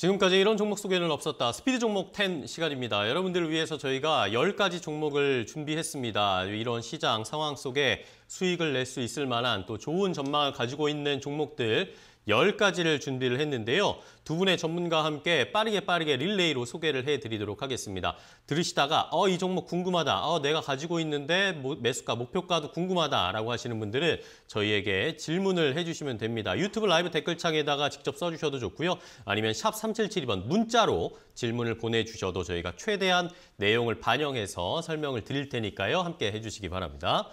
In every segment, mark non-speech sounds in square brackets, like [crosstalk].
지금까지 이런 종목 소개는 없었다. 스피드 종목 10 시간입니다. 여러분들을 위해서 저희가 10가지 종목을 준비했습니다. 이런 시장 상황 속에 수익을 낼 수 있을 만한 또 좋은 전망을 가지고 있는 종목들 10가지를 준비를 했는데요. 두 분의 전문가와 함께 빠르게 빠르게 릴레이로 소개를 해드리도록 하겠습니다. 들으시다가 어, 이 종목 궁금하다, 어, 내가 가지고 있는데 뭐, 매수가, 목표가도 궁금하다라고 하시는 분들은 저희에게 질문을 해주시면 됩니다. 유튜브 라이브 댓글창에다가 직접 써주셔도 좋고요. 아니면 샵 3772번 문자로 질문을 보내주셔도 저희가 최대한 내용을 반영해서 설명을 드릴 테니까요. 함께 해주시기 바랍니다.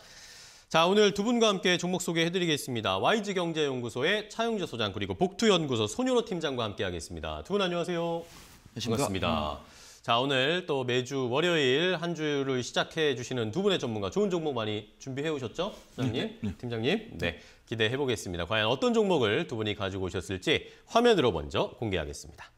자, 오늘 두 분과 함께 종목 소개해드리겠습니다. YG경제연구소의 차용재 소장 그리고 복투연구소 손윤호 팀장과 함께하겠습니다. 두 분 안녕하세요. 안녕하십니까. 반갑습니다. 음. 자, 오늘 또 매주 월요일 한 주를 시작해 주시는 두 분의 전문가 좋은 종목 많이 준비해 오셨죠? 팀장님 네, 네, 네. 팀장님. 네, 기대해 보겠습니다. 과연 어떤 종목을 두 분이 가지고 오셨을지 화면으로 먼저 공개하겠습니다.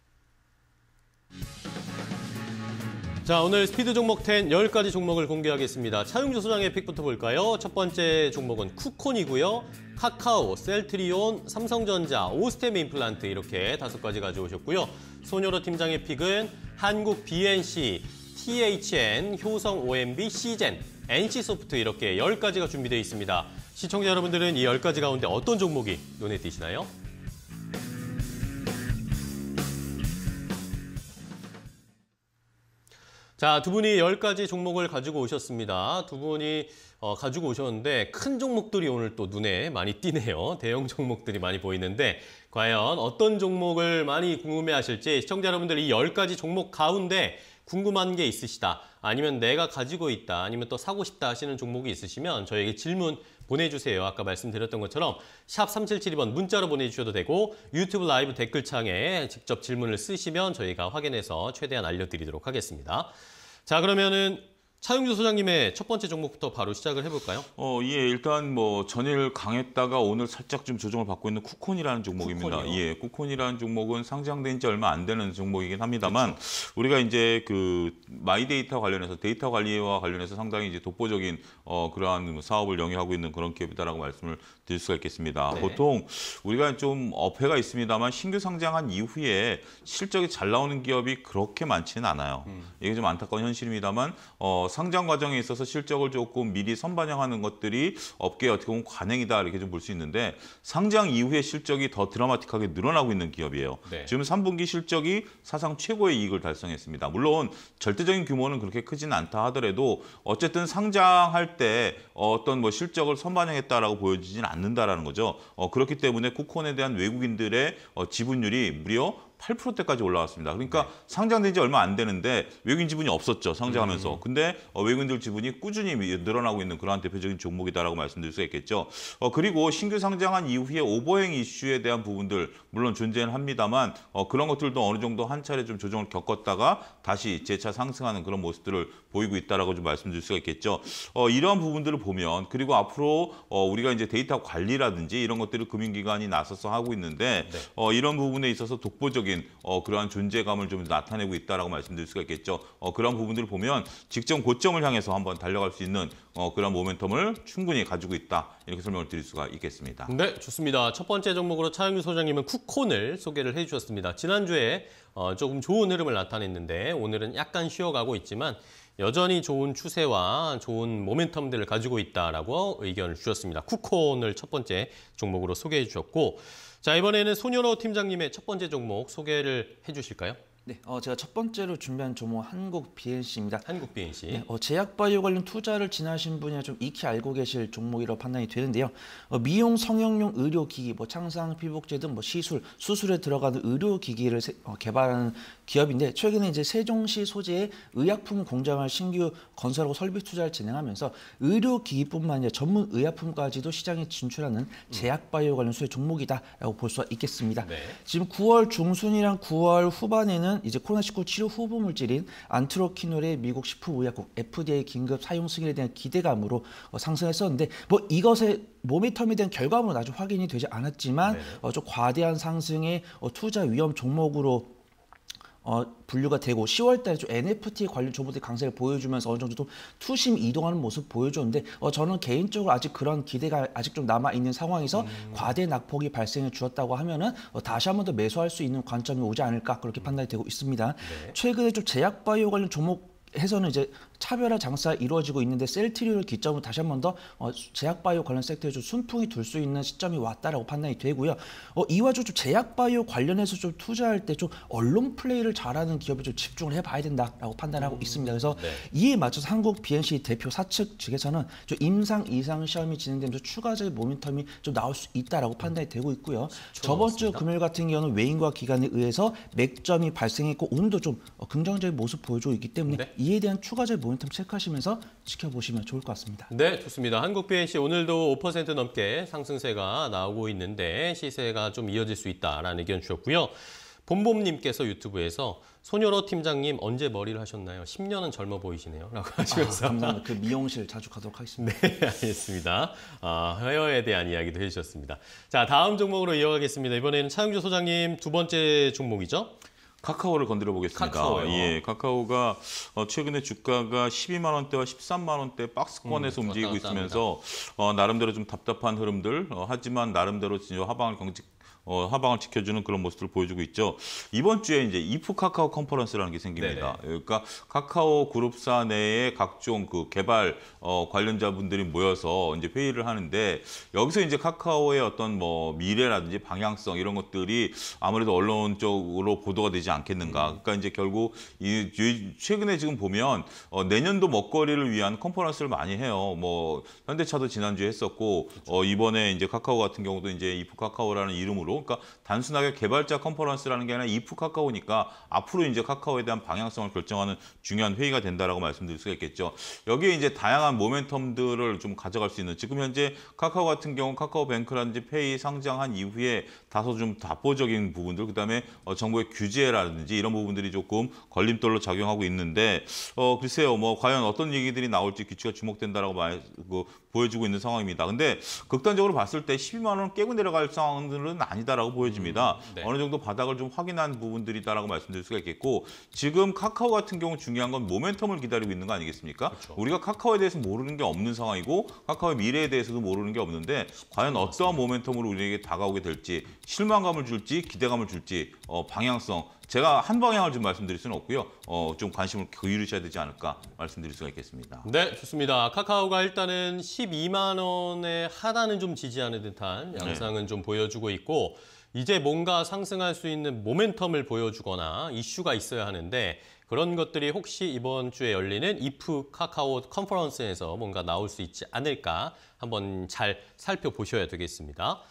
자, 오늘 스피드 종목 10 10가지 종목을 공개하겠습니다. 차용주 소장의 픽부터 볼까요? 첫 번째 종목은 쿠콘이고요. 카카오, 셀트리온, 삼성전자, 오스템 임플란트 이렇게 다섯 가지 가져오셨고요. 소녀로 팀장의 픽은 한국 BNC, THN, 효성 OMB, 시젠, NC소프트 이렇게 열가지가 준비되어 있습니다. 시청자 여러분들은 이 열가지 가운데 어떤 종목이 눈에 띄시나요? 자, 두 분이 열가지 종목을 가지고 오셨습니다. 두 분이 어, 가지고 오셨는데 큰 종목들이 오늘 또 눈에 많이 띄네요. 대형 종목들이 많이 보이는데 과연 어떤 종목을 많이 궁금해하실지 시청자 여러분들 이 열가지 종목 가운데 궁금한 게 있으시다 아니면 내가 가지고 있다 아니면 또 사고 싶다 하시는 종목이 있으시면 저에게 질문 보내주세요. 아까 말씀드렸던 것처럼 샵 3772번 문자로 보내주셔도 되고 유튜브 라이브 댓글창에 직접 질문을 쓰시면 저희가 확인해서 최대한 알려드리도록 하겠습니다. 자 그러면은 차용주 소장님의 첫 번째 종목부터 바로 시작을 해볼까요? 어, 예, 일단 뭐 전일 강했다가 오늘 살짝 좀 조정을 받고 있는 쿠콘이라는 종목입니다. 쿠콘이요? 예, 쿠콘이라는 종목은 상장된 지 얼마 안 되는 종목이긴 합니다만 그쵸? 그렇죠. 우리가 이제 그 마이데이터 관련해서 데이터 관리와 관련해서 상당히 이제 독보적인 어, 그러한 뭐 사업을 영위하고 있는 그런 기업이다라고 말씀을 드릴 수가 있겠습니다. 네. 보통 우리가 좀어회가 있습니다만 신규 상장한 이후에 실적이 잘 나오는 기업이 그렇게 많지는 않아요. 음. 이게 좀 안타까운 현실입니다만 어, 성장 과정에 있어서 실적을 조금 미리 선반영하는 것들이 업계에 어떻게 보면 관행이다 이렇게 좀 볼 수 있는데 상장 이후에 실적이 더 드라마틱하게 늘어나고 있는 기업이에요. 네. 지금 3분기 실적이 사상 최고의 이익을 달성했습니다. 물론 절대적인 규모는 그렇게 크진 않다 하더라도 어쨌든 상장할 때 어떤 뭐 실적을 선반영했다라고 보여지진 않는다라는 거죠. 어, 그렇기 때문에 쿠콘에 대한 외국인들의 어, 지분율이 무려 8%대까지 올라왔습니다. 그러니까 네. 상장된 지 얼마 안 되는데 외국인 지분이 없었죠. 상장하면서. 음. 근데 어, 외국인들 지분이 꾸준히 늘어나고 있는 그러한 대표적인 종목이다라고 말씀드릴 수가 있겠죠. 어, 그리고 신규 상장한 이후에 오버행 이슈에 대한 부분들 물론 존재는 합니다만 어, 그런 것들도 어느 정도 한 차례 좀 조정을 겪었다가 다시 재차 상승하는 그런 모습들을 보이고 있다라고 좀 말씀드릴 수가 있겠죠. 어, 이러한 부분들을 보면 그리고 앞으로 어, 우리가 이제 데이터 관리라든지 이런 것들을 금융기관이 나서서 하고 있는데 네. 어, 이런 부분에 있어서 독보적인 긍정적인 어, 그러한 존재감을 좀 나타내고 있다라고 말씀드릴 수가 있겠죠. 어, 그런 부분들을 보면 직전 고점을 향해서 한번 달려갈 수 있는 어, 그런 모멘텀을 충분히 가지고 있다 이렇게 설명을 드릴 수가 있겠습니다. 네, 좋습니다. 첫 번째 종목으로 차영규 소장님은 쿠콘을 소개를 해주셨습니다. 지난주에 어, 조금 좋은 흐름을 나타냈는데 오늘은 약간 쉬어가고 있지만 여전히 좋은 추세와 좋은 모멘텀들을 가지고 있다라고 의견을 주셨습니다. 쿠콘을 첫 번째 종목으로 소개해 주셨고 자 이번에는 소현호 팀장님의 첫 번째 종목 소개를 해주실까요? 네, 어, 제가 첫 번째로 준비한 종목 한국 BNC입니다. 한국 BNC. 네, 어, 제약바이오 관련 투자를 지나신 분이야 좀 익히 알고 계실 종목이라고 판단이 되는데요. 어, 미용 성형용 의료기기, 뭐 창상 피복제 등 뭐 시술, 수술에 들어가는 의료기기를 세, 어, 개발하는 기업인데 최근에 이제 세종시 소재의 의약품 공장을 신규 건설하고 설비 투자를 진행하면서 의료기기뿐만 아니라 전문 의약품까지도 시장에 진출하는 음. 제약바이오 관련 수의 종목이다라고 볼 수가 있겠습니다. 네. 지금 9월 중순이랑 9월 후반에는 이번는 이제 코로나19 치료 후보 물질인 안트로키놀의 미국 식품의약국 FDA 긴급 사용 승인에 대한 기대감으로 어, 상승했었는데 뭐 이것의 모미텀에 대한 결과물은 아직 확인이 되지 않았지만 네. 어, 좀 과대한 상승의 어, 투자 위험 종목으로 어, 분류가 되고 10월 달에 좀 NFT 관련 정보들 강세를 보여주면서 어느 정도 좀 투심 이동하는 모습 보여줬는데 어, 저는 개인적으로 아직 그런 기대가 아직 좀 남아 있는 상황에서 음. 과대 낙폭이 발생해 주었다고 하면은 어, 다시 한 번 더 매수할 수 있는 관점이 오지 않을까 그렇게 음. 판단이 되고 있습니다. 네. 최근에 좀 제약 바이오 관련 종목 해서는 이제 차별화 장사 이루어지고 있는데 셀트리오를 기점으로 다시 한 번더 어, 제약바이오 관련 섹터에서 순풍이 돌 수 있는 시점이 왔다라고 판단이 되고요. 어, 이와 좀 제약바이오 관련해서 좀 투자할 때 좀 언론 플레이를 잘하는 기업에 좀 집중을 해봐야 된다라고 판단하고 음, 있습니다. 그래서 네. 이에 맞춰서 한국 BNC 대표 사측 측에서는 좀 임상 이상 시험이 진행되면서 추가적인 모멘텀이 좀 나올 수 있다라고 판단이 되고 있고요. 저번 주 금요일 같은 경우는 외인과 기관에 의해서 맥점이 발생했고 오늘도 좀 어, 긍정적인 모습 보여주고 있기 때문에 네. 이에 대한 추가적인 모멘텀 체크하시면서 지켜보시면 좋을 것 같습니다. 네, 좋습니다. 한국 BNC 오늘도 5% 넘게 상승세가 나오고 있는데 시세가 좀 이어질 수 있다라는 의견 주셨고요. 봄봄님께서 유튜브에서 소녀로 팀장님 언제 머리를 하셨나요? 10년은 젊어 보이시네요. [laughs] 라고 하시면서. 아, 감사합니다. 그 미용실 자주 가도록 하겠습니다. 네, 알겠습니다. 아, 헤어에 대한 이야기도 해주셨습니다. 자, 다음 종목으로 이어가겠습니다. 이번에는 차용주 소장님 두 번째 종목이죠. 카카오를 건드려 보겠습니다. 카카오요. 예, 카카오가 어, 최근에 주가가 12만 원대와 13만 원대 박스권에서 음, 움직이고 있으면서 어, 나름대로 좀 답답한 흐름들 어, 하지만 나름대로 진짜 하방을 경직 어, 하방을 지켜주는 그런 모습을 보여주고 있죠. 이번 주에 이제 이프 카카오 컨퍼런스라는 게 생깁니다. 네네. 그러니까 카카오 그룹사 내에 각종 그 개발 어, 관련자분들이 모여서 이제 회의를 하는데 여기서 이제 카카오의 어떤 뭐 미래라든지 방향성 이런 것들이 아무래도 언론 쪽으로 보도가 되지 않겠는가. 음. 그러니까 이제 결국 이 최근에 지금 보면 어, 내년도 먹거리를 위한 컨퍼런스를 많이 해요. 뭐 현대차도 지난주에 했었고 그렇죠. 어, 이번에 이제 카카오 같은 경우도 이제 이프 카카오라는 이름으로 그러니까 단순하게 개발자 컨퍼런스라는 게 아니라 이프 카카오니까 앞으로 이제 카카오에 대한 방향성을 결정하는 중요한 회의가 된다라고 말씀드릴 수가 있겠죠. 여기에 이제 다양한 모멘텀들을 좀 가져갈 수 있는 지금 현재 카카오 같은 경우 카카오뱅크라든지 페이 상장한 이후에 다소 좀 답보적인 부분들 그다음에 어, 정부의 규제라든지 이런 부분들이 조금 걸림돌로 작용하고 있는데 어 글쎄요 뭐 과연 어떤 얘기들이 나올지 귀추가 주목된다라고 말, 그, 보여주고 있는 상황입니다. 근데 극단적으로 봤을 때 12만 원 깨고 내려갈 상황들은 아니. 아니다라고 보여집니다. 음, 네. 어느 정도 바닥을 좀 확인한 부분들이다라고 말씀드릴 수가 있겠고 지금 카카오 같은 경우 중요한 건 모멘텀을 기다리고 있는 거 아니겠습니까? 그렇죠. 우리가 카카오에 대해서 모르는 게 없는 상황이고 카카오의 미래에 대해서도 모르는 게 없는데 과연 어떠한 모멘텀으로 우리에게 다가오게 될지 실망감을 줄지 기대감을 줄지 어, 방향성 제가 한 방향을 좀 말씀드릴 수는 없고요. 어, 좀 관심을 기울이셔야 되지 않을까 말씀드릴 수가 있겠습니다. 네, 좋습니다. 카카오가 일단은 12만 원의 하단은 좀 지지하는 듯한 네. 양상은 네. 좀 보여주고 있고 이제 뭔가 상승할 수 있는 모멘텀을 보여주거나 이슈가 있어야 하는데 그런 것들이 혹시 이번 주에 열리는 if 카카오 컨퍼런스에서 뭔가 나올 수 있지 않을까 한번 잘 살펴보셔야 되겠습니다.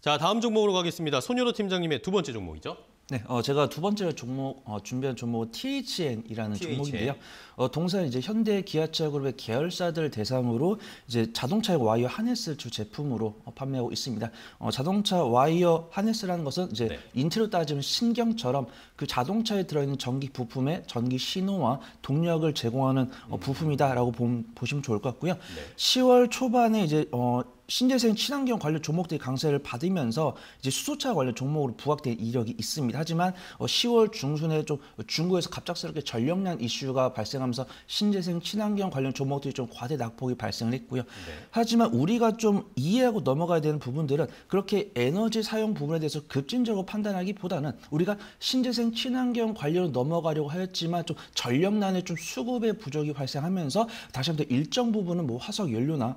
자, 다음 종목으로 가겠습니다. 손효로 팀장님의 두 번째 종목이죠. 네, 어, 제가 두 번째 종목 어, 준비한 종목 은 THN이라는 THN. 종목인데요. 어, 동사 이제 현대 기아차 그룹의 계열사들 대상으로 이제 자동차의 와이어 하네스 주 제품으로 어, 판매하고 있습니다. 어, 자동차 와이어 하네스라는 것은 이제 네. 인체로 따지면 신경처럼 그 자동차에 들어있는 전기 부품의 전기 신호와 동력을 제공하는 어, 음. 부품이다라고 보, 보시면 좋을 것 같고요. 네. 10월 초반에 이제 어, 신재생 친환경 관련 종목들이 강세를 받으면서 이제 수소차 관련 종목으로 부각된 이력이 있습니다. 하지만 10월 어, 중순에 좀 중국에서 갑작스럽게 전력량 이슈가 발생한 하면서 신재생 친환경 관련 종목들이 좀 과대 낙폭이 발생을 했고요. 네. 하지만 우리가 좀 이해하고 넘어가야 되는 부분들은 그렇게 에너지 사용 부분에 대해서 급진적으로 판단하기보다는 우리가 신재생 친환경 관련으로 넘어가려고 하였지만 좀 전력난에 좀 수급의 부족이 발생하면서 다시 한 번 일정 부분은 뭐 화석 연료나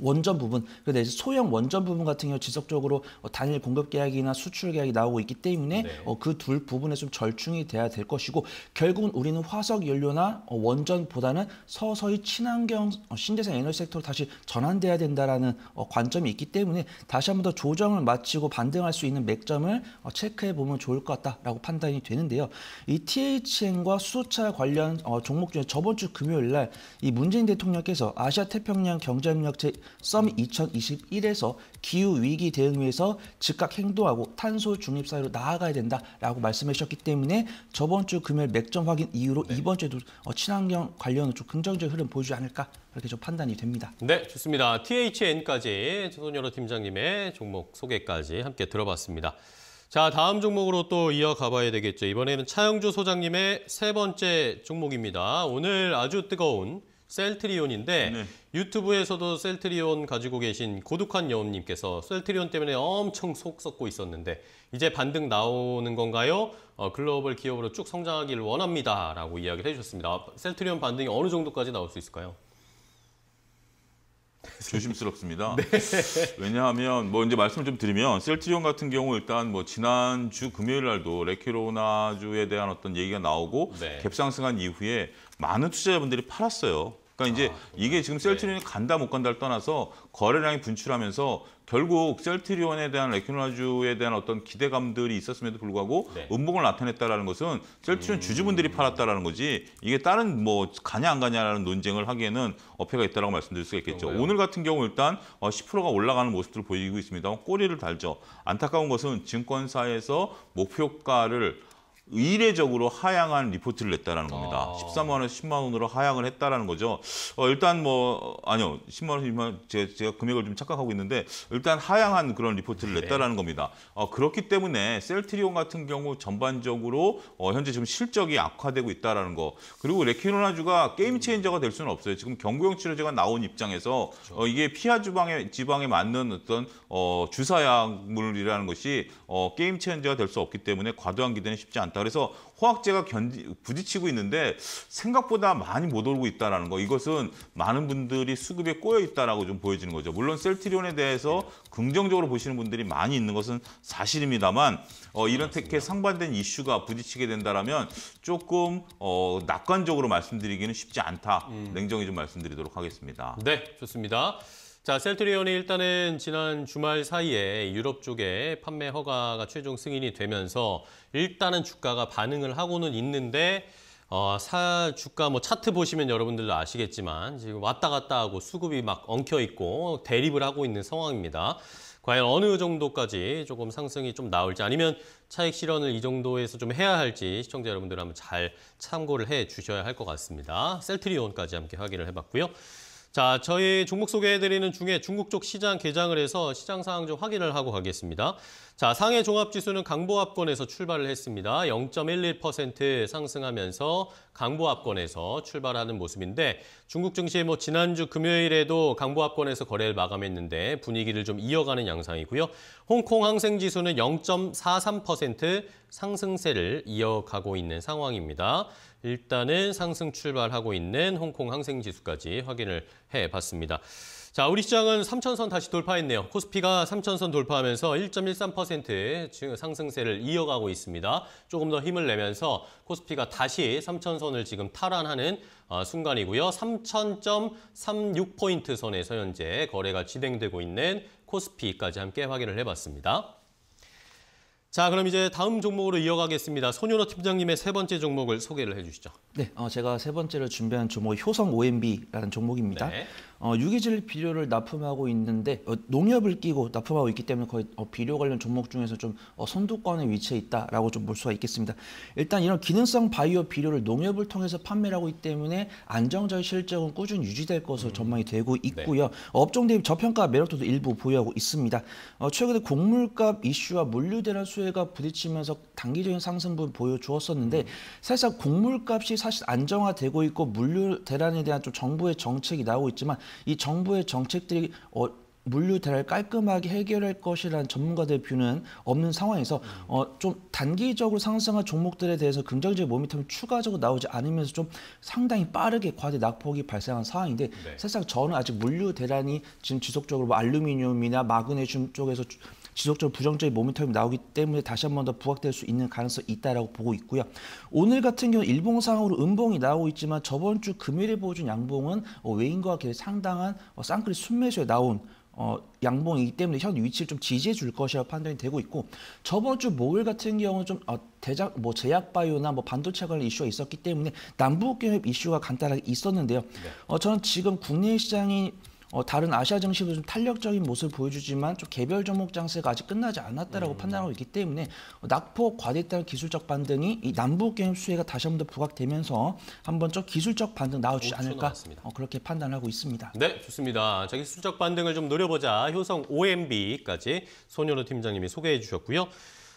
원전 부분, 그런데 이제 소형 원전 부분 같은 경우 지속적으로 어, 단일 공급 계약이나 수출 계약이 나오고 있기 때문에 네. 어, 그둘 부분에 좀 절충이 돼야 될 것이고 결국은 우리는 화석 연료나 어, 원전보다는 서서히 친환경 어, 신재생 에너지 섹터로 다시 전환돼야 된다라는 어, 관점이 있기 때문에 다시 한 번 더 조정을 마치고 반등할 수 있는 맥점을 어, 체크해 보면 좋을 것 같다라고 판단이 되는데요. 이 THN과 수소차 관련 어, 종목 중에 저번 주 금요일 날 이 문재인 대통령께서 아시아 태평양 경제협력 제썸 2021에서 기후 위기 대응 위해서 즉각 행동하고 탄소 중립 사회로 나아가야 된다라고 말씀해 주셨기 때문에 저번 주 금요일 맥점 확인 이후로 네. 이번 주에도 어, 친환경 관련 좀 긍정적인 흐름 보여주지 않을까 그렇게좀 판단이 됩니다. 네, 좋습니다. THN까지 조선여러 팀장님의 종목 소개까지 함께 들어봤습니다. 자, 다음 종목으로 또 이어가봐야 되겠죠. 이번에는 차영주 소장님의 세 번째 종목입니다. 오늘 아주 뜨거운 셀트리온인데 네. 유튜브에서도 셀트리온 가지고 계신 고독한 여우님께서 셀트리온 때문에 엄청 속 썩고 있었는데 이제 반등 나오는 건가요? 어, 글로벌 기업으로 쭉성장하기를 원합니다. 라고 이야기를 해주셨습니다. 셀트리온 반등이 어느 정도까지 나올 수 있을까요? 조심스럽습니다. [laughs] 네. 왜냐하면 뭐 이제 말씀을 좀 드리면 셀트리온 같은 경우 일단 뭐 지난주 금요일 날도 레키로나주에 대한 어떤 얘기가 나오고 네. 갭상승한 이후에 많은 투자자분들이 팔았어요. 그러니까 이제 아, 네. 이게 지금 셀트리온이 네. 간다 못 간다를 떠나서 거래량이 분출하면서 결국 셀트리온에 대한 레퀴놀라주에 대한 어떤 기대감들이 있었음에도 불구하고 네. 음봉을 나타냈다라는 것은 셀트리온 음... 주주분들이 팔았다라는 거지 이게 다른 뭐 가냐 안 가냐라는 논쟁을 하기에는 어폐가 있다라고 말씀드릴 수가 있겠죠. 그런가요? 오늘 같은 경우 일단 10%가 어, 올라가는 모습들을 보이고 있습니다. 꼬리를 달죠. 안타까운 것은 증권사에서 목표가를 이례적으로 하향한 리포트를 냈다라는 겁니다. 아. 13만 원에서 10만 원으로 하향을 했다라는 거죠. 어, 일단 뭐 아니요. 10만 원에 10만 원 제가, 제가 금액을 좀 착각하고 있는데 일단 하향한 그런 리포트를 네. 냈다라는 겁니다. 어, 그렇기 때문에 셀트리온 같은 경우 전반적으로 어, 현재 지금 실적이 악화되고 있다라는 거. 그리고 레키노나주가 게임 체인저가 될 수는 없어요. 지금 경구용 치료제가 나온 입장에서 그렇죠. 어, 이게 피하 주방에 지방에 맞는 어떤 어, 주사약물이라는 것이 어, 게임 체인저가 될 수 없기 때문에 과도한 기대는 쉽지 않다. 많다. 그래서 호학제가 견디, 부딪히고 있는데 생각보다 많이 못 오르고 있다는 거. 이것은 많은 분들이 수급에 꼬여 있다라고 좀 보여지는 거죠. 물론 셀트리온에 대해서 네. 긍정적으로 보시는 분들이 많이 있는 것은 사실입니다만 어, 이런 테크에 상반된 이슈가 부딪히게 된다면 조금 어, 낙관적으로 말씀드리기는 쉽지 않다. 음. 냉정히 좀 말씀드리도록 하겠습니다. 네, 좋습니다. 자, 셀트리온이 일단은 지난 주말 사이에 유럽 쪽에 판매 허가가 최종 승인이 되면서 일단은 주가가 반응을 하고는 있는데 어, 사 주가 뭐 차트 보시면 여러분들도 아시겠지만 지금 왔다 갔다 하고 수급이 막 엉켜 있고 대립을 하고 있는 상황입니다. 과연 어느 정도까지 조금 상승이 좀 나올지 아니면 차익 실현을 이 정도에서 좀 해야 할지 시청자 여러분들 한번 잘 참고를 해 주셔야 할 것 같습니다. 셀트리온까지 함께 확인을 해봤고요. 자, 저희 종목 소개해드리는 중에 중국 쪽 시장 개장을 해서 시장 상황 좀 확인을 하고 가겠습니다. 자, 상해 종합지수는 강보합권에서 출발을 했습니다. 0.11% 상승하면서 강보합권에서 출발하는 모습인데 중국 증시 뭐 지난주 금요일에도 강보합권에서 거래를 마감했는데 분위기를 좀 이어가는 양상이고요. 홍콩 항생지수는 0.43% 상승세를 이어가고 있는 상황입니다. 일단은 상승 출발하고 있는 홍콩 항생지수까지 확인을 해봤습니다. 자, 우리 시장은 3천선 다시 돌파했네요. 코스피가 3천선 돌파하면서 1.13%의 상승세를 이어가고 있습니다. 조금 더 힘을 내면서 코스피가 다시 3천선을 지금 탈환하는 어, 순간이고요. 3,000.36포인트 선에서 현재 거래가 진행되고 있는 코스피까지 함께 확인을 해봤습니다. 자, 그럼 이제 다음 종목으로 이어가겠습니다. 손효로 팀장님의 세 번째 종목을 소개를 해주시죠. 네, 어, 제가 세 번째로 준비한 종목이 효성 OMB라는 종목입니다. 네. 어, 유기질 비료를 납품하고 있는데 어, 농협을 끼고 납품하고 있기 때문에 거의 어, 비료 관련 종목 중에서 좀 어, 선두권에 위치해 있다라고 좀 볼 수가 있겠습니다. 일단 이런 기능성 바이오 비료를 농협을 통해서 판매를 하고 있기 때문에 안정적 실적은 꾸준히 유지될 것으로 음. 전망이 되고 네. 있고요. 네. 업종 대비 저평가 매력도도 일부 보유하고 있습니다. 어, 최근에 곡물값 이슈와 물류 대란 수혜가 부딪히면서 단기적인 상승분 보여주었었는데 음. 사실상 곡물값이 사실 안정화되고 있고 물류 대란에 대한 좀 정부의 정책이 나오고 있지만 이 정부의 정책들이 어, 물류 대란을 깔끔하게 해결할 것이라는 전문가들의 뷰는 없는 상황에서 어, 좀 단기적으로 상승한 종목들에 대해서 긍정적인 모멘텀이 추가적으로 나오지 않으면서 좀 상당히 빠르게 과대 낙폭이 발생한 상황인데 네. 사실상 저는 아직 물류 대란이 지금 지속적으로 뭐 알루미늄이나 마그네슘 쪽에서 지속적으로 부정적인 모멘텀이 나오기 때문에 다시 한 번 더 부각될 수 있는 가능성이 있다라고 보고 있고요. 오늘 같은 경우 일봉 상으로 음봉이 나오고 있지만 저번 주 금요일에 보여준 양봉은 어, 외인과 상당한 어, 쌍끌이 순매수에 나온 어, 양봉이기 때문에 현 위치를 좀 지지해 줄 것이라고 판단이 되고 있고 저번 주 목요일 같은 경우는 좀 어, 대작 뭐 제약 바이오나 뭐 반도체 관련 이슈가 있었기 때문에 남북 경협 이슈가 간단하게 있었는데요. 네. 어, 저는 지금 국내 시장이 어, 다른 아시아 증시도 좀 탄력적인 모습을 보여주지만 좀 개별 종목 장세가 아직 끝나지 않았다라고 음. 판단하고 있기 때문에 낙폭 과대따른 기술적 반등이 이 남북 경협 수혜가 다시 한번 더 부각되면서 한번 좀 기술적 반등 나와주지 않을까 어, 그렇게 판단하고 있습니다. 네, 좋습니다. 자, 기술적 반등을 좀 노려보자. 효성 OMB까지 손현우 팀장님이 소개해 주셨고요.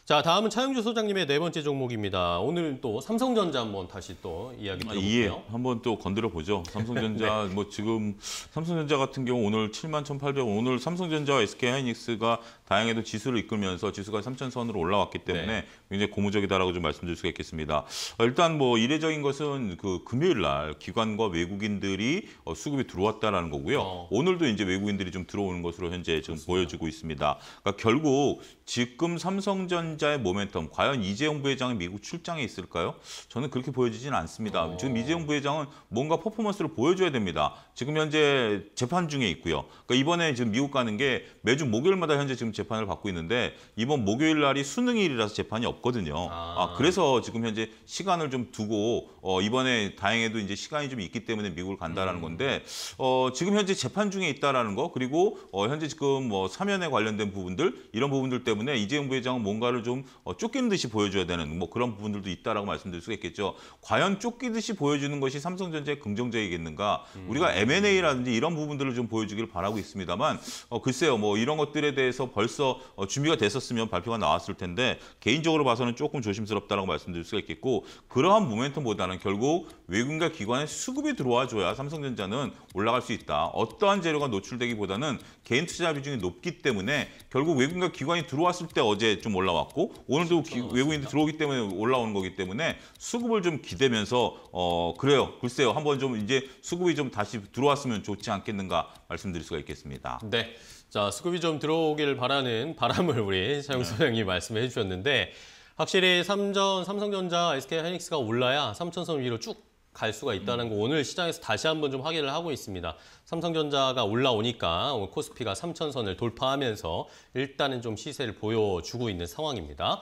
자, 다음은 차영주 소장님의 네 번째 종목입니다. 오늘 은또 삼성전자 한번 다시 또 이야기 아, 들어볼게요. 예, 한번 또 건드려 보죠. 삼성전자 [laughs] 뭐 네. 뭐 지금 삼성전자 같은 경우 오늘 7만 1,800원 오늘 삼성전자와 SK하이닉스가 다행히도 지수를 이끌면서 지수가 3,000선으로 올라왔기 때문에 네. 굉장히 고무적이다라고 좀 말씀드릴 수가 있겠습니다. 어, 일단 뭐 이례적인 것은 그 금요일 날 기관과 외국인들이 어, 수급이 들어왔다라는 거고요. 어. 오늘도 이제 외국인들이 좀 들어오는 것으로 현재 지금 그습니다 보여지고 있습니다. 그러니까 결국 지금 삼성전자의 모멘텀 과연 이재용 부회장이 미국 출장에 있을까요? 저는 그렇게 보여지진 않습니다. 어. 지금 이재용 부회장은 뭔가 퍼포먼스를 보여줘야 됩니다. 지금 현재 재판 중에 있고요. 그러니까 이번에 지금 미국 가는 게 매주 목요일마다 현재 지금 재판을 받고 있는데 이번 목요일 날이 수능일이라서 재판이 없. 없거든요. 아. 아, 그래서 지금 현재 시간을 좀 두고 어, 이번에 다행히도 이제 시간이 좀 있기 때문에 미국을 간다라는 음. 건데 어, 지금 현재 재판 중에 있다라는 거 그리고 어, 현재 지금 뭐 사면에 관련된 부분들 이런 부분들 때문에 이재용 부회장은 뭔가를 좀 어, 쫓기는 듯이 보여줘야 되는 뭐 그런 부분들도 있다라고 말씀드릴 수가 있겠죠. 과연 쫓기듯이 보여주는 것이 삼성전자의 긍정적이겠는가? 음. 우리가 M&A라든지 이런 부분들을 좀 보여주길 바라고 있습니다만 어, 글쎄요 뭐 이런 것들에 대해서 벌써 어, 준비가 됐었으면 발표가 나왔을 텐데 개인적으로. 봐서는 조금 조심스럽다라고 말씀드릴 수가 있겠고 그러한 모멘텀보다는 결국 외국인과 기관의 수급이 들어와줘야 삼성전자는 올라갈 수 있다. 어떠한 재료가 노출되기보다는 개인 투자 비중이 높기 때문에 결국 외국인과 기관이 들어왔을 때 어제 좀 올라왔고 오늘도 기, 외국인이 들어오기 때문에 올라오는 거기 때문에 수급을 좀 기대면서 어 그래요. 글쎄요. 한번 좀 이제 수급이 좀 다시 들어왔으면 좋지 않겠는가 말씀드릴 수가 있겠습니다. 네. 자, 수급이 좀 들어오길 바라는 바람을 우리 사용소장님 네. 말씀해 주셨는데 확실히 삼전 삼성전자, SK 하이닉스가 올라야 3천선 위로 쭉 갈 수가 있다는 거 오늘 시장에서 다시 한번 좀 확인을 하고 있습니다. 삼성전자가 올라오니까 코스피가 3천선을 돌파하면서 일단은 좀 시세를 보여주고 있는 상황입니다.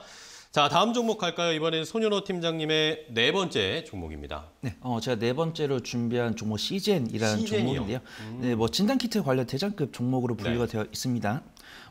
자, 다음 종목 갈까요? 이번에는 손현호 팀장님의 네 번째 종목입니다. 네, 어, 제가 네 번째로 준비한 종목 시젠이라는 종목인데요. 음. 네, 뭐 진단 키트 관련 대장급 종목으로 분류가 네. 되어 있습니다.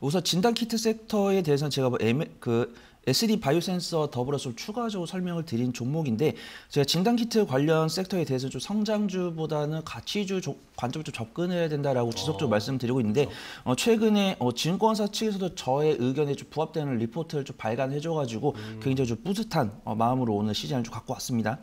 우선 진단 키트 섹터에 대해서는 제가 뭐애그 SD 바이오센서 더불어서 추가적으로 설명을 드린 종목인데 제가 진단 키트 관련 섹터에 대해서 좀 성장주보다는 가치주 관점을 좀 접근해야 된다라고 지속적으로 어. 말씀드리고 있는데 어, 최근에 어, 증권사 측에서도 저의 의견에 좀 부합되는 리포트를 좀 발간해줘가지고 음. 굉장히 좀 뿌듯한 어, 마음으로 오늘 시장을 좀 갖고 왔습니다.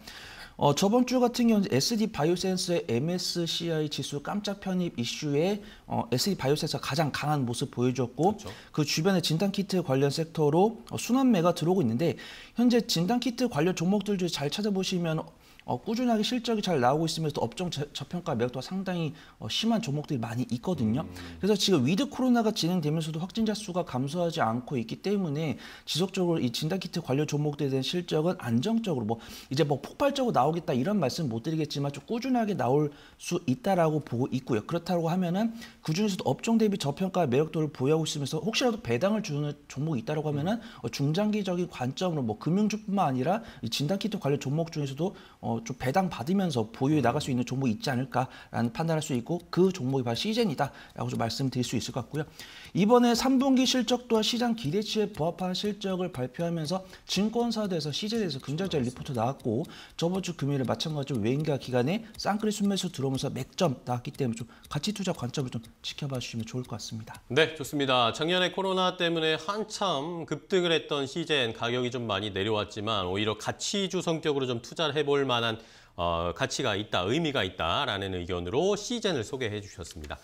어, 저번 주 같은 경우 SD 바이오센스의 MSCI 지수 깜짝 편입 이슈에 어, SD 바이오센스가 가장 강한 모습 보여줬고 그렇죠. 그주변에 진단 키트 관련 섹터로 어, 순환매가 들어오고 있는데 현재 진단 키트 관련 종목들 중잘 찾아보시면 어, 꾸준하게 실적이 잘 나오고 있으면서 업종 저평가 저 매력도가 상당히 어, 심한 종목들이 많이 있거든요. 음. 그래서 지금 위드 코로나가 진행되면서도 확진자 수가 감소하지 않고 있기 때문에 지속적으로 이 진단키트 관련 종목들에 대한 실적은 안정적으로 뭐 이제 뭐 폭발적으로 나오겠다 이런 말씀 못 드리겠지만 좀 꾸준하게 나올 수 있다라고 보고 있고요. 그렇다고 하면은 그중에서도 업종 대비 저평가 매력도를 보유하고 있으면서 혹시라도 배당을 주는 종목이 있다라고 하면은 어, 중장기적인 관점으로 뭐 금융주뿐만 아니라 진단키트 관련 종목 중에서도 어, 어, 좀 배당 받으면서 보유해 나갈 수 있는 종목이 있지 않을까라는 판단할 수 있고 그 종목이 바로 시젠이다라고 좀 말씀드릴 수 있을 것 같고요. 이번에 3분기 실적 또한 시장 기대치에 부합한 실적을 발표하면서 증권사들에서 시젠에서 긍정적 리포트 나왔고 저번 주 금요일에 마찬가지로 외인가 기간에 쌍크리 순매수 들어오면서 맥점 나왔기 때문에 좀 가치 투자 관점을 좀 지켜봐 주시면 좋을 것 같습니다. 네, 좋습니다. 작년에 코로나 때문에 한참 급등을 했던 시젠 가격이 좀 많이 내려왔지만 오히려 가치주 성격으로 좀 투자를 해볼 만한 만한 어, 가치가 있다, 의미가 있다라는 의견으로 시젠을 소개해 주셨습니다.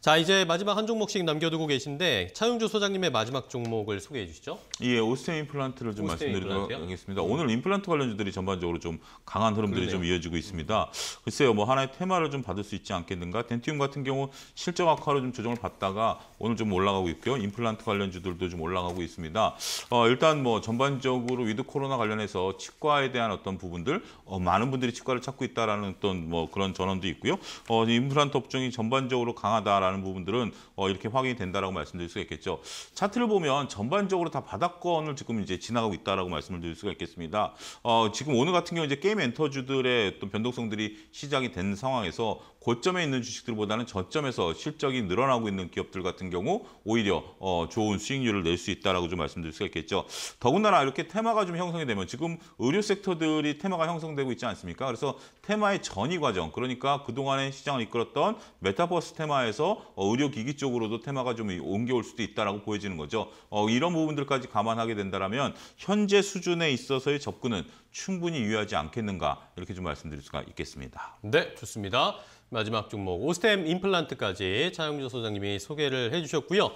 자 이제 마지막 한 종목씩 남겨두고 계신데 차용주 소장님의 마지막 종목을 소개해 주시죠. 예, 오스템 임플란트를 좀 말씀드리도록 하겠습니다. 오늘 임플란트 관련주들이 전반적으로 좀 강한 흐름들이 그러네요. 좀 이어지고 있습니다. 글쎄요, 뭐 하나의 테마를 좀 받을 수 있지 않겠는가. 덴티움 같은 경우 실적 악화로 좀 조정을 받다가 오늘 좀 올라가고 있고요. 임플란트 관련주들도 좀 올라가고 있습니다. 어, 일단 뭐 전반적으로 위드 코로나 관련해서 치과에 대한 어떤 부분들 어, 많은 분들이 치과를 찾고 있다라는 어떤 뭐 그런 전언도 있고요. 어, 임플란트 업종이 전반적으로 강하다라는 부분들은 어, 이렇게 확인이 된다라고 말씀드릴 수가 있겠죠. 차트를 보면 전반적으로 다 바닥권을 지금 이제 지나가고 있다라고 말씀을 드릴 수가 있겠습니다. 어, 지금 오늘 같은 경우 이제 게임 엔터주들의 어떤 변동성들이 시작이 된 상황에서 고점에 있는 주식들보다는 저점에서 실적이 늘어나고 있는 기업들 같은 경우 오히려 어, 좋은 수익률을 낼 수 있다라고 좀 말씀드릴 수가 있겠죠. 더군다나 이렇게 테마가 좀 형성이 되면 지금 의료 섹터들이 테마가 형성되고 있지 않습니까? 그래서 테마의 전이 과정 그러니까 그동안의 시장을 이끌었던 메타버스 테마에서 어, 의료기기 쪽으로도 테마가 좀 옮겨올 수도 있다라고 보여지는 거죠. 어, 이런 부분들까지 감안하게 된다면 현재 수준에 있어서의 접근은 충분히 유효하지 않겠는가 이렇게 좀 말씀드릴 수가 있겠습니다. 네, 좋습니다. 마지막 종목 오스템 임플란트까지 차영주 소장님이 소개를 해주셨고요.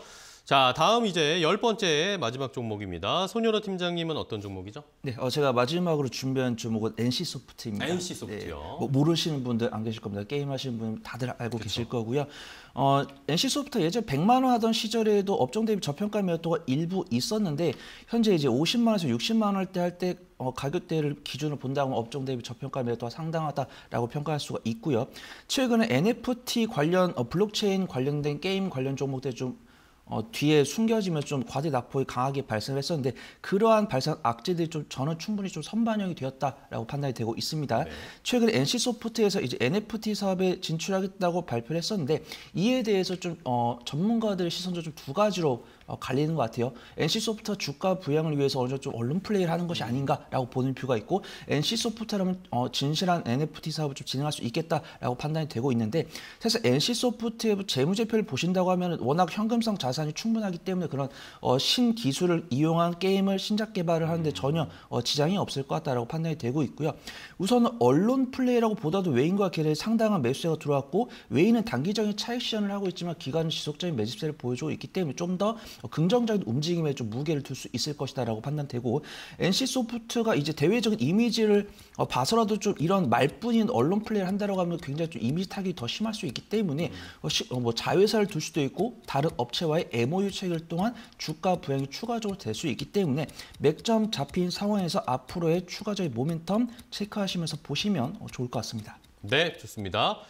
자, 다음 이제 열 번째 마지막 종목입니다. 소녀로 팀장님은 어떤 종목이죠? 네, 어, 제가 마지막으로 준비한 종목은 NC 소프트입니다. NC 소프트요. 네, 뭐 모르시는 분들 안 계실 겁니다. 게임 하시는 분 다들 알고 그쵸. 계실 거고요. 어, NC 소프트 예전 100만 원 하던 시절에도 업종 대비 저평가 매도가 일부 있었는데 현재 이제 50만 원에서 60만 원대 할때 어, 가격대를 기준으로 본다면 업종 대비 저평가 매도가 상당하다라고 평가할 수가 있고요. 최근에 NFT 관련 어, 블록체인 관련된 게임 관련 종목들 좀 어, 뒤에 숨겨지면서 좀 과대 납포이 강하게 발생했었는데 을 그러한 발생 악재들이 좀 저는 충분히 좀 선반영이 되었다라고 판단이 되고 있습니다. 네. 최근 NC 소프트에서 이제 NFT 사업에 진출하겠다고 발표를 했었는데 이에 대해서 좀 어, 전문가들의 시선도 좀 두 가지로 어, 갈리는 것 같아요. NC소프트 주가 부양을 위해서 어느 정도 좀 언론 플레이를 하는 것이 아닌가라고 보는 뷰가 있고 NC소프트라면 어, 진실한 NFT 사업을 좀 진행할 수 있겠다라고 판단이 되고 있는데 사실 NC소프트의 재무제표를 보신다고 하면 워낙 현금성 자산이 충분하기 때문에 그런 어, 신기술을 이용한 게임을 신작 개발을 하는데 음. 전혀 지장이 없을 것 같다라고 판단이 되고 있고요. 우선 언론 플레이라고 보다도 외인과 개를 상당한 매수세가 들어왔고 외인은 단기적인 차익 시연을 하고 있지만 기간은 지속적인 매집세를 보여주고 있기 때문에 좀더 긍정적인 움직임에 좀 무게를 둘 수 있을 것이다라고 판단되고 NC 소프트가 이제 대외적인 이미지를 어, 봐서라도 좀 이런 말뿐인 언론 플레이를 한다라고 하면 굉장히 좀 이미지 타격이 더 심할 수 있기 때문에 음. 어, 어, 뭐 자회사를 둘 수도 있고 다른 업체와의 MOU 체결 동안 주가 부양이 추가적으로 될 수 있기 때문에 맥점 잡힌 상황에서 앞으로의 추가적인 모멘텀 체크하시면서 보시면 좋을 것 같습니다. 네, 좋습니다.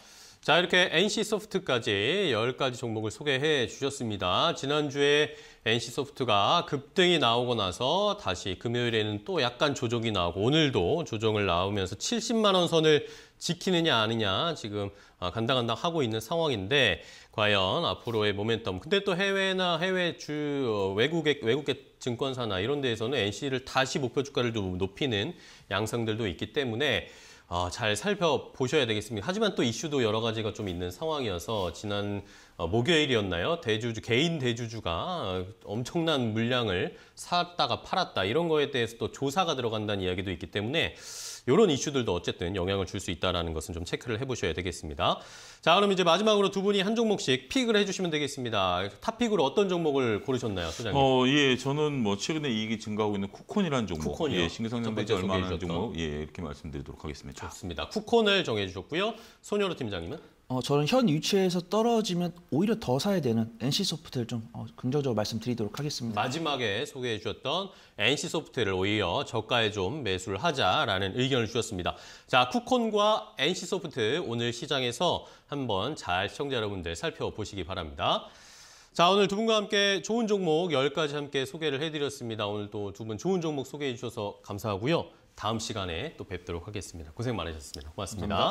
자 이렇게 NC소프트까지 10가지 종목을 소개해 주셨습니다. 지난주에 NC소프트가 급등이 나오고 나서 다시 금요일에는 또 약간 조정이 나오고 오늘도 조정을 나오면서 70만 원 선을 지키느냐 아니냐 지금 아, 간당간당 하고 있는 상황인데 과연 앞으로의 모멘텀 근데 또 해외나 해외 주 어, 외국의 외국의 증권사나 이런 데에서는 NC를 다시 목표 주가를 높이는 양상들도 있기 때문에 어, 잘 살펴보셔야 되겠습니다. 하지만 또 이슈도 여러 가지가 좀 있는 상황이어서 지난 어, 목요일이었나요? 대주주 개인 대주주가 어, 엄청난 물량을 샀다가 팔았다 이런 거에 대해서 또 조사가 들어간다는 이야기도 있기 때문에 이런 이슈들도 어쨌든 영향을 줄 수 있다는 것은 좀 체크를 해보셔야 되겠습니다. 자, 그럼 이제 마지막으로 두 분이 한 종목씩 픽을 해주시면 되겠습니다. 탑픽으로 어떤 종목을 고르셨나요, 소장님? 어, 예, 저는 뭐 최근에 이익이 증가하고 있는 쿠콘이라는 종목, 쿠콘이요? 예, 신규상장되지 얼마 안 종목, 예, 이렇게 말씀드리도록 하겠습니다. 좋습니다. 쿠콘을 정해주셨고요. 소녀로 팀장님은? 어, 저는 현 위치에서 떨어지면 오히려 더 사야 되는 NC소프트를 좀 어, 긍정적으로 말씀드리도록 하겠습니다. 마지막에 소개해 주셨던 NC소프트를 오히려 저가에 좀 매수를 하자라는 의견을 주셨습니다. 자, 쿠콘과 NC소프트 오늘 시장에서 한번 잘 시청자 여러분들 살펴보시기 바랍니다. 자, 오늘 두 분과 함께 좋은 종목 10가지 함께 소개를 해드렸습니다. 오늘 또두분 좋은 종목 소개해 주셔서 감사하고요. 다음 시간에 또 뵙도록 하겠습니다. 고생 많으셨습니다. 고맙습니다. 감사합니다.